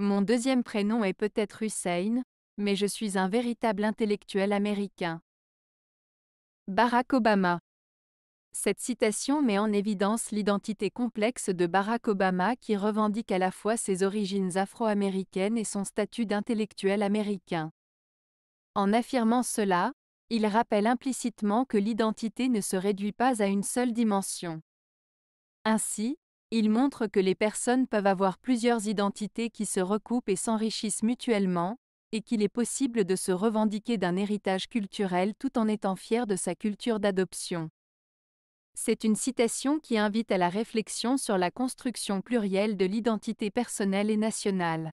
Mon deuxième prénom est peut-être Hussein, mais je suis un véritable intellectuel américain. Barack Obama. Cette citation met en évidence l'identité complexe de Barack Obama qui revendique à la fois ses origines afro-américaines et son statut d'intellectuel américain. En affirmant cela, il rappelle implicitement que l'identité ne se réduit pas à une seule dimension. Ainsi, il montre que les personnes peuvent avoir plusieurs identités qui se recoupent et s'enrichissent mutuellement, et qu'il est possible de se revendiquer d'un héritage culturel tout en étant fier de sa culture d'adoption. C'est une citation qui invite à la réflexion sur la construction plurielle de l'identité personnelle et nationale.